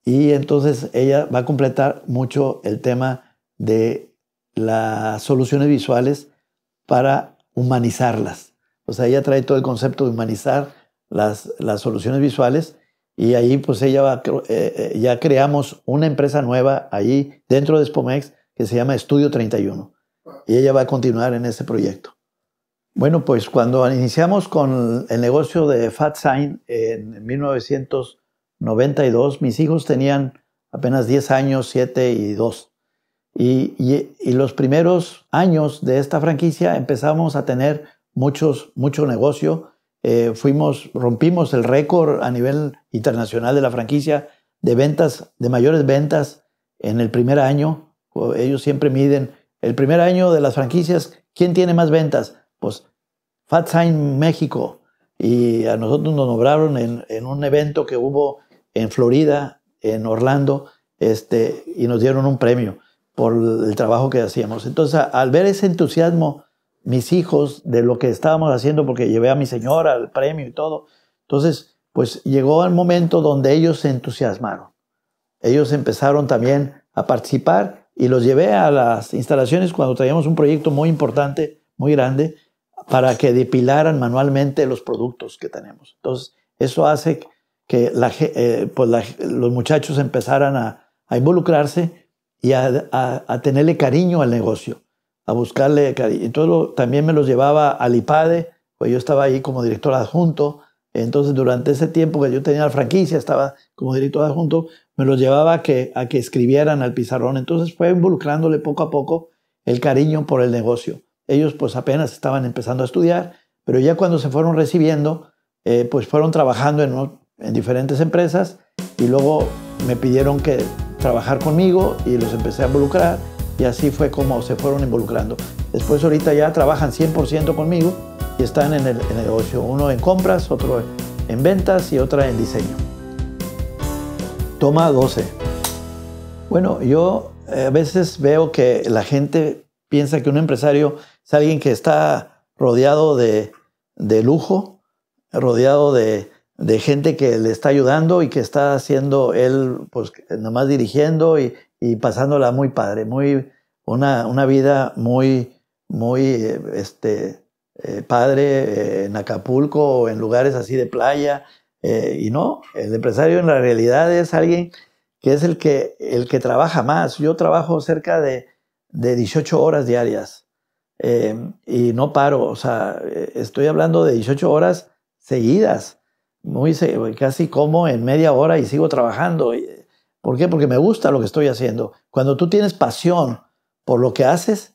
Y entonces ella va a completar mucho el tema de las soluciones visuales para humanizarlas. O sea, ella trae todo el concepto de humanizar las soluciones visuales y ahí pues ella va, eh, eh, ya creamos una empresa nueva ahí dentro de Spomex que se llama Estudio 31. Y ella va a continuar en ese proyecto. Bueno, pues cuando iniciamos con el negocio de Fat Sign en 1992, mis hijos tenían apenas 10 años, 7 y 2. Y, los primeros años de esta franquicia empezamos a tener muchos, mucho negocio eh, fuimos, rompimos el récord a nivel internacional de la franquicia de ventas, de mayores ventas en el primer año. Ellos siempre miden el primer año de las franquicias, ¿quién tiene más ventas? Pues Fat Sign México. Y a nosotros nos nombraron en, en un evento que hubo en Florida, en Orlando, este, y nos dieron un premio por el trabajo que hacíamos. Entonces, al ver ese entusiasmo mis hijos de lo que estábamos haciendo porque llevé a mi señora al premio y todo. Entonces, pues llegó el momento donde ellos se entusiasmaron. Ellos empezaron también a participar y los llevé a las instalaciones cuando traíamos un proyecto muy importante, muy grande, para que depilaran manualmente los productos que tenemos. Entonces, eso hace que eh, pues, los muchachos empezaran a, involucrarse y a tenerle cariño al negocio a buscarle cariño. Entonces también me los llevaba al IPADE, pues yo estaba ahí como director adjunto. Entonces durante ese tiempo que yo tenía la franquicia, estaba como director adjunto, me los llevaba a que, a que escribieran al pizarrón. Entonces fue involucrándole poco a poco el cariño por el negocio. Ellos pues apenas estaban empezando a estudiar, pero ya cuando se fueron recibiendo, eh, pues fueron trabajando en, en diferentes empresas y luego me pidieron que trabajar conmigo y los empecé a involucrar y así fue como se fueron involucrando. Después ahorita ya trabajan 100% conmigo y están en el, negocio, uno en compras, otro en ventas y otra en diseño. Toma 12. Bueno, yo eh, a veces veo que la gente piensa que un empresario es alguien que está rodeado de, lujo, rodeado de, de gente que le está ayudando y que está haciendo él, pues nomás dirigiendo y, y pasándola muy padre, muy, una, vida muy, muy eh, este, eh, padre eh, en Acapulco en lugares así de playa. y no, el empresario en la realidad es alguien que es el que, el que trabaja más. Yo trabajo cerca de, de 18 horas diarias y no paro, o sea, estoy hablando de 18 horas seguidas, muy, casi como en media hora y sigo trabajando. ¿Por qué? Porque me gusta lo que estoy haciendo. Cuando tú tienes pasión por lo que haces,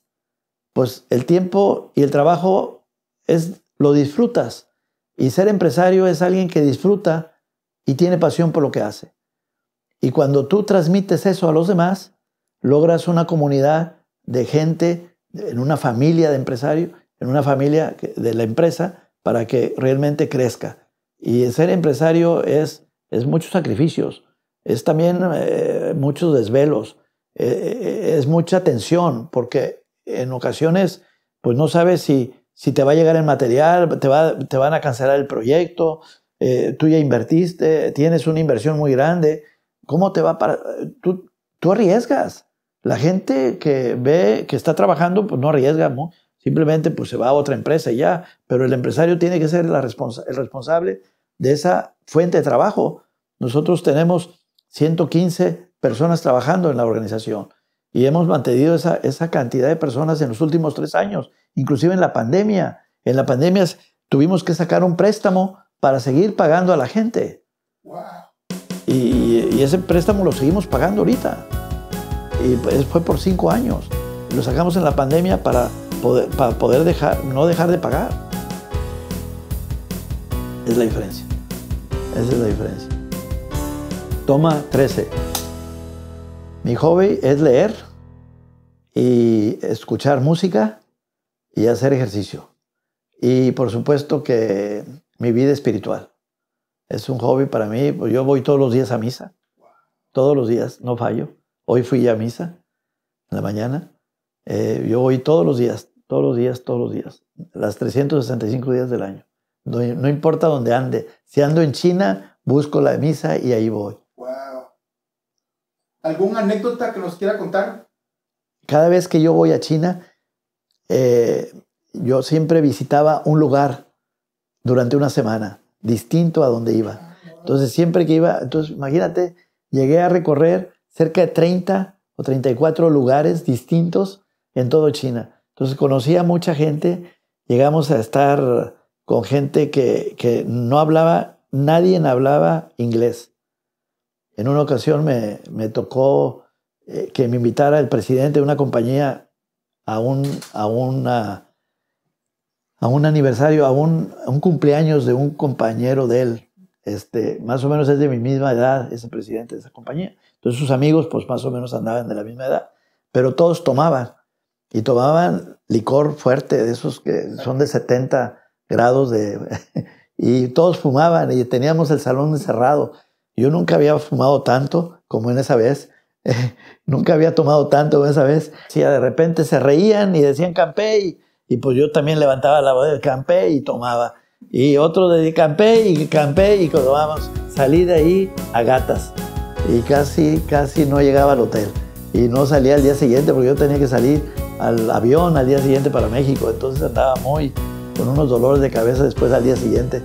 pues el tiempo y el trabajo es lo disfrutas. Y ser empresario es alguien que disfruta y tiene pasión por lo que hace. Y cuando tú transmites eso a los demás, logras una comunidad de gente, en una familia de empresario, en una familia de la empresa, para que realmente crezca. Y ser empresario es, es muchos sacrificios, es también eh, muchos desvelos, eh, eh, es mucha tensión, porque en ocasiones pues no sabes si, si te va a llegar el material, te, te van a cancelar el proyecto, tú ya invertiste, tienes una inversión muy grande, ¿cómo te va para...? Tú, tú arriesgas. La gente que ve que está trabajando, pues no arriesga, simplemente pues se va a otra empresa y ya, pero el empresario tiene que ser el responsable de esa fuente de trabajo. Nosotros tenemos 115 personas trabajando en la organización. Y hemos mantenido esa, cantidad de personas en los últimos tres años, inclusive en la pandemia. En la pandemia tuvimos que sacar un préstamo para seguir pagando a la gente. Wow. Y, ese préstamo lo seguimos pagando ahorita. Y pues, fue por cinco años. Lo sacamos en la pandemia para poder, no dejar de pagar. Es la diferencia. Esa es la diferencia. Toma 13. Mi hobby es leer y escuchar música y hacer ejercicio. Y por supuesto que mi vida espiritual. Es un hobby para mí. Pues, yo voy todos los días a misa. Todos los días, no fallo. Hoy fui a misa en la mañana. Eh, yo voy todos los días, todos los días, todos los días. Las 365 días del año. no importa dónde ande. Si ando en China, busco la misa y ahí voy. ¿Alguna anécdota que nos quiera contar? Cada vez que yo voy a China, eh, yo siempre visitaba un lugar durante una semana, distinto a donde iba. Entonces, siempre que iba, entonces imagínate, llegué a recorrer cerca de 30 o 34 lugares distintos en todo China. Entonces, conocía a mucha gente, llegamos a estar con gente que, que no hablaba, nadie hablaba inglés. En una ocasión me, tocó eh, que me invitara el presidente de una compañía a un, a a un aniversario, a un, un, cumpleaños de un compañero de él. Este, más o menos es de mi misma edad, es el presidente de esa compañía. Entonces sus amigos, pues más o menos andaban de la misma edad, pero todos tomaban y tomaban licor fuerte, de esos que son de 70 grados de... y todos fumaban y teníamos el salón encerrado. Yo nunca había fumado tanto como en esa vez. nunca había tomado tanto en esa vez. Sí, de repente se reían y decían campé y, pues yo también levantaba la voz de campé y tomaba. Y otro de campé y campé y vamos, Salí de ahí a gatas y casi, casi no llegaba al hotel. Y no salía al día siguiente porque yo tenía que salir al avión al día siguiente para México. Entonces andaba muy con unos dolores de cabeza después al día siguiente.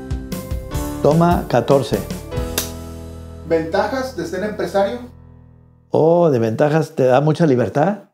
Toma 14. ¿Ventajas de ser empresario? Oh, de ventajas te da mucha libertad.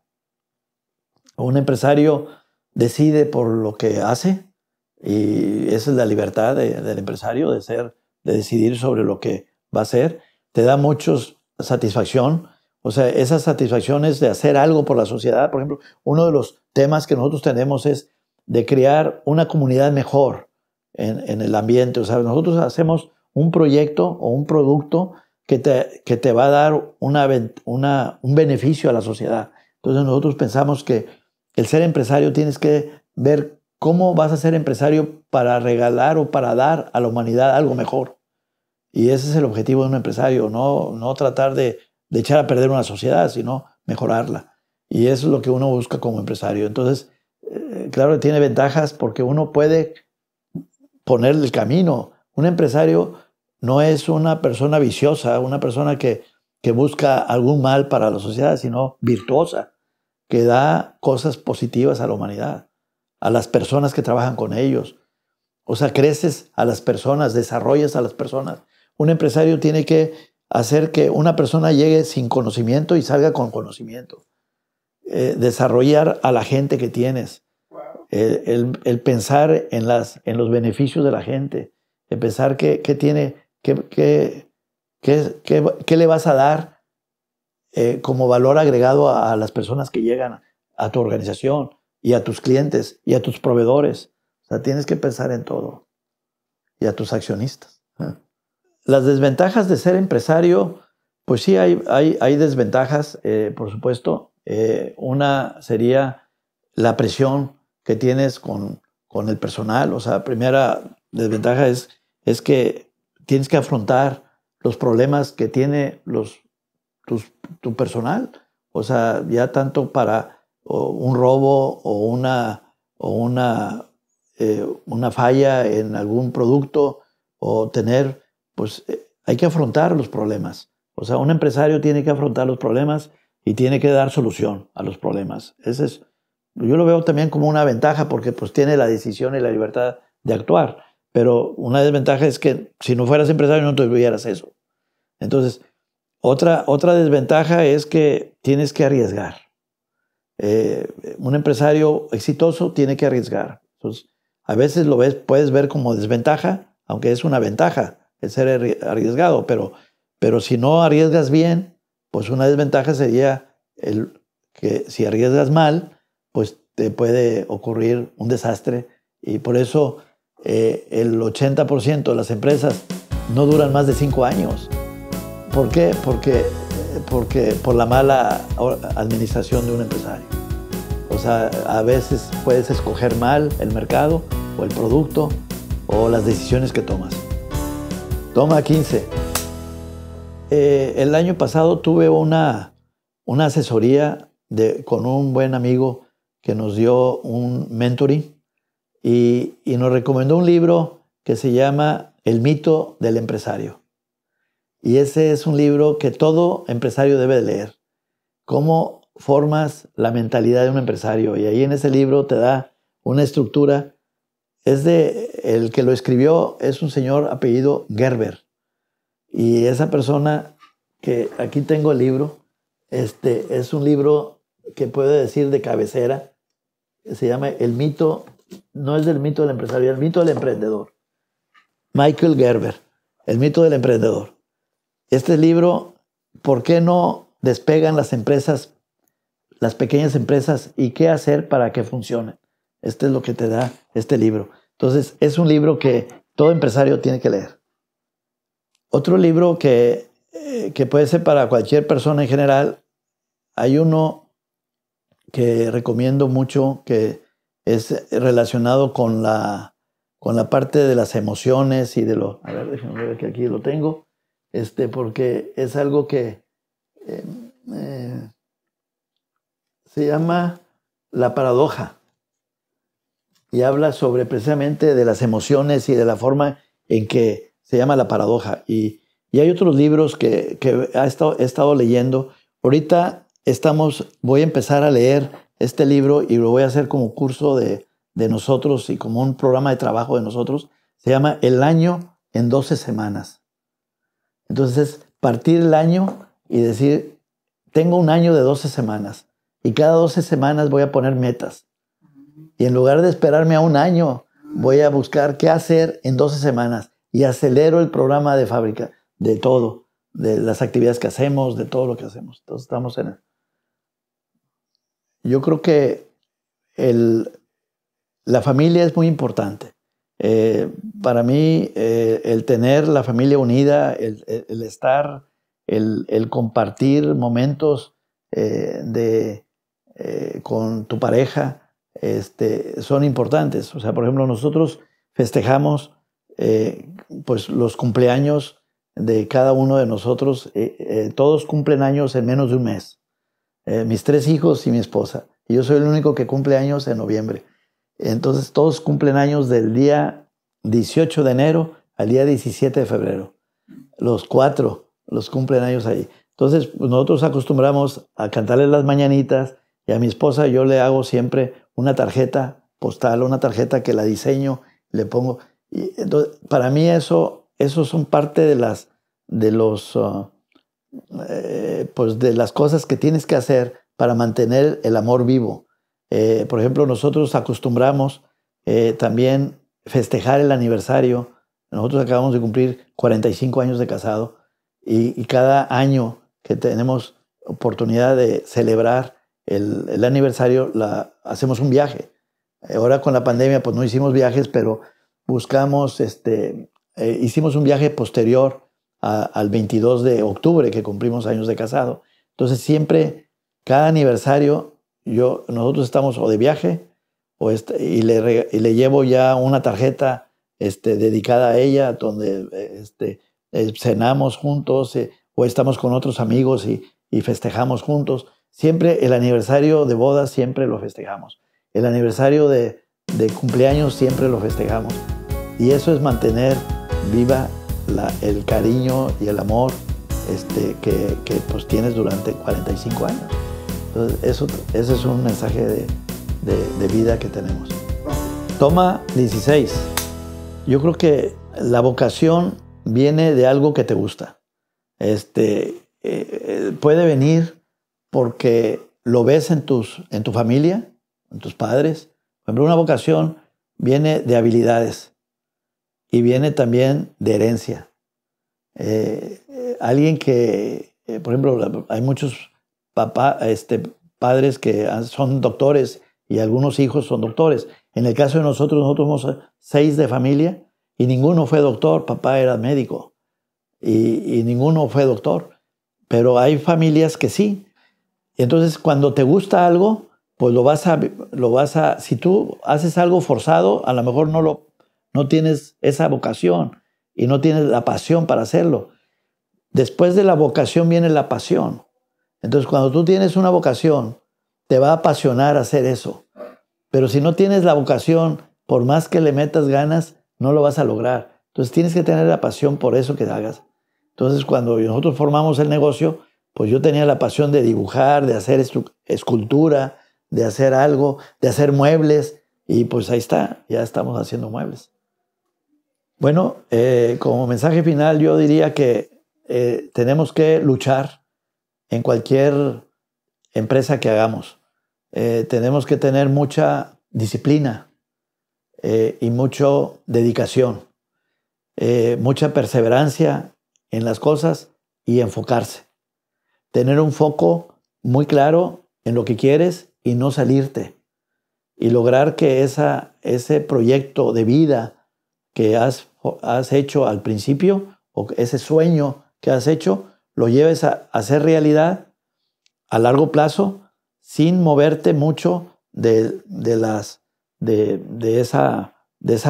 Un empresario decide por lo que hace y esa es la libertad del empresario de ser, de decidir sobre lo que va a hacer. Te da mucha satisfacción. O sea, esas satisfacciones de hacer algo por la sociedad. Por ejemplo, uno de los temas que nosotros tenemos es de crear una comunidad mejor en, en el ambiente. O sea, nosotros hacemos un proyecto o un producto que te, va a dar un beneficio a la sociedad. Entonces nosotros pensamos que el ser empresario tienes que ver cómo vas a ser empresario para regalar o para dar a la humanidad algo mejor. Y ese es el objetivo de un empresario, no, tratar de, echar a perder una sociedad, sino mejorarla. Y eso es lo que uno busca como empresario. Entonces, eh, claro tiene ventajas porque uno puede ponerle el camino. Un empresario no es una persona viciosa, una persona que, busca algún mal para la sociedad, sino virtuosa, que da cosas positivas a la humanidad, a las personas que trabajan con ellos. O sea, creces a las personas, desarrollas a las personas. Un empresario tiene que hacer que una persona llegue sin conocimiento y salga con conocimiento. Eh, desarrollar a la gente que tienes. El, pensar en, las, en los beneficios de la gente. El pensar qué tiene ¿Qué, le vas a dar eh, como valor agregado a, las personas que llegan a tu organización y a tus clientes y a tus proveedores? O sea, tienes que pensar en todo y a tus accionistas. ¿Eh? Las desventajas de ser empresario, pues sí, hay, desventajas, eh, por supuesto. una sería la presión que tienes con, el personal. O sea, primera desventaja es, es que tienes que afrontar los problemas que tiene los, tu, personal. O sea, ya tanto para un robo o una, o eh, una, falla en algún producto o tener, pues eh, hay que afrontar los problemas. O sea, un empresario tiene que afrontar los problemas y tiene que dar solución a los problemas. yo lo veo también como una ventaja porque pues tiene la decisión y la libertad de actuar. Pero una desventaja es que si no fueras empresario no te tuvieras eso. Entonces, otra, otra desventaja es que tienes que arriesgar. Eh, un empresario exitoso tiene que arriesgar. Entonces, a veces lo ves, puedes ver como desventaja, aunque es una ventaja el ser arriesgado, pero, pero si no arriesgas bien, pues una desventaja sería el, que si arriesgas mal, pues te puede ocurrir un desastre. Y por eso eh, el 80% de las empresas no duran más de 5 años. ¿Por qué? Porque, porque por la mala administración de un empresario. O sea, a veces puedes escoger mal el mercado o el producto o las decisiones que tomas. Toma 15. Eh, el año pasado tuve una, asesoría con un buen amigo que nos dio un mentoring y, nos recomendó un libro que se llama El mito del empresario. Y ese es un libro que todo empresario debe leer. Cómo formas la mentalidad de un empresario. Y ahí en ese libro te da una estructura. Es de, el que lo escribió es un señor apellido Gerber. Y esa persona que aquí tengo el libro, este es un libro que puede decir de cabecera, se llama El mito no es del mito del empresario, el mito del emprendedor. Michael Gerber, El mito del emprendedor. Este libro, ¿por qué no despegan las empresas, las pequeñas empresas y qué hacer para que funcionen? Este es lo que te da este libro. Entonces, es un libro que todo empresario tiene que leer. Otro libro que, eh, que puede ser para cualquier persona en general, hay uno que recomiendo mucho que es relacionado con la, con la parte de las emociones y de lo... A ver, déjenme ver que aquí lo tengo, este, porque es algo que em, eh, se llama la paradoja y habla sobre precisamente de las emociones y de la forma en que se llama la paradoja. Y, hay otros libros que, ha he estado leyendo. Ahorita estamos, voy a empezar a leer este libro y lo voy a hacer como curso de, nosotros y como un programa de trabajo de nosotros. Se llama El año en 12 semanas. Entonces, partir el año y decir, tengo un año de 12 semanas y cada 12 semanas voy a poner metas. Y en lugar de esperarme a un año, voy a buscar qué hacer en 12 semanas y acelero el programa de fábrica, de todo, de las actividades que hacemos, de todo lo que hacemos. Entonces estamos en, yo creo que la familia es muy importante. Eh, para mí, eh, el tener la familia unida, el, estar, el, compartir momentos eh, con tu pareja, este, son importantes. O sea, por ejemplo, nosotros festejamos pues los cumpleaños de cada uno de nosotros. todos cumplen años en menos de un mes. Eh, mis tres hijos y mi esposa. Y yo soy el único que cumple años en noviembre. Entonces todos cumplen años del día 18 de enero al día 17 de febrero. Los cuatro los cumplen años ahí. Entonces nosotros acostumbramos a cantarles las mañanitas y a mi esposa yo le hago siempre una tarjeta postal, una tarjeta que la diseño, le pongo. Y para mí eso, eso son parte de, las, de los... Ah, eh, pues de las cosas que tienes que hacer para mantener el amor vivo. Eh, por ejemplo, nosotros acostumbramos eh, también festejar el aniversario. Nosotros acabamos de cumplir 45 años de casado y, cada año que tenemos oportunidad de celebrar el, aniversario, la, hacemos un viaje. Ahora con la pandemia, pues no hicimos viajes, pero buscamos, este, hicimos un viaje posterior al 22 de octubre que cumplimos años de casado. Entonces siempre, cada aniversario, yo, nosotros estamos o de viaje o este, y, le, llevo ya una tarjeta este, dedicada a ella, donde este, eh, cenamos juntos eh, o estamos con otros amigos y, festejamos juntos. Siempre el aniversario de boda siempre lo festejamos. El aniversario de, de cumpleaños siempre lo festejamos. Y eso es mantener viva el cariño y el amor este, que, pues, tienes durante 45 años. eso, ese es un mensaje de, vida que tenemos. Toma 16. Yo creo que la vocación viene de algo que te gusta. Este, eh, eh, puede venir porque lo ves en, tu familia, en tus padres. Por una vocación viene de habilidades y viene también de herencia. Eh, eh, alguien que, eh, por ejemplo, hay muchos papá, este, padres que son doctores y algunos hijos son doctores. En el caso de nosotros, nosotros somos seis de familia y ninguno fue doctor, papá era médico y, y ninguno fue doctor. Pero hay familias que sí. Entonces, cuando te gusta algo, pues lo vas a, lo vas a, si tú haces algo forzado, a lo mejor no lo no tienes esa vocación y no tienes la pasión para hacerlo. Después de la vocación viene la pasión. Entonces cuando tú tienes una vocación, te va a apasionar hacer eso. Pero si no tienes la vocación, por más que le metas ganas, no lo vas a lograr. Entonces tienes que tener la pasión por eso que hagas. Entonces cuando nosotros formamos el negocio, pues yo tenía la pasión de dibujar, de hacer escultura, de hacer algo, de hacer muebles. Y pues ahí está, ya estamos haciendo muebles. Bueno, eh, como mensaje final yo diría que eh, tenemos que luchar en cualquier empresa que hagamos. Eh, tenemos que tener mucha disciplina y mucha dedicación, mucha perseverancia en las cosas y enfocarse. Tener un foco muy claro en lo que quieres y no salirte. Y lograr que ese proyecto de vida, que has, has hecho al principio o ese sueño que has hecho, lo lleves a hacer realidad a largo plazo sin moverte mucho de, las, de, de, esa,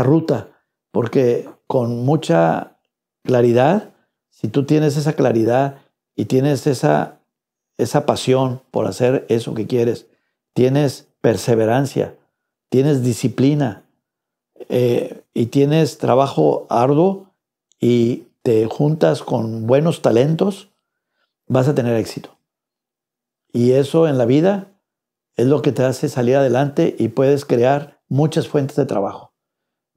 ruta. Porque con mucha claridad, si tú tienes esa claridad y tienes esa pasión por hacer eso que quieres, tienes perseverancia, tienes disciplina, eh, y tienes trabajo arduo y te juntas con buenos talentos, vas a tener éxito. Y eso en la vida es lo que te hace salir adelante y puedes crear muchas fuentes de trabajo.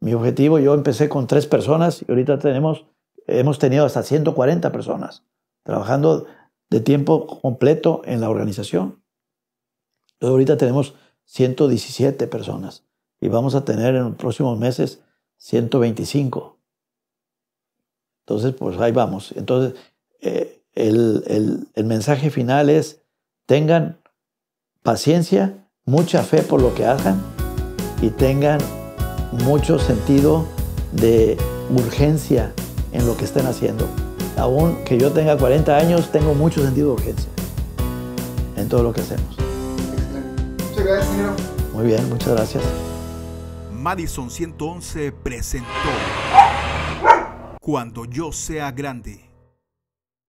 Mi objetivo, yo empecé con tres personas y ahorita tenemos, hemos tenido hasta 140 personas trabajando de tiempo completo en la organización. Entonces ahorita tenemos 117 personas y vamos a tener en los próximos meses 125. Entonces, pues ahí vamos. Entonces, eh, el, mensaje final es, tengan paciencia, mucha fe por lo que hagan y tengan mucho sentido de urgencia en lo que estén haciendo. Aún que yo tenga 40 años, tengo mucho sentido de urgencia en todo lo que hacemos. Muchas gracias, Muy bien, muchas gracias. Madison 111 presentó Cuando yo sea grande.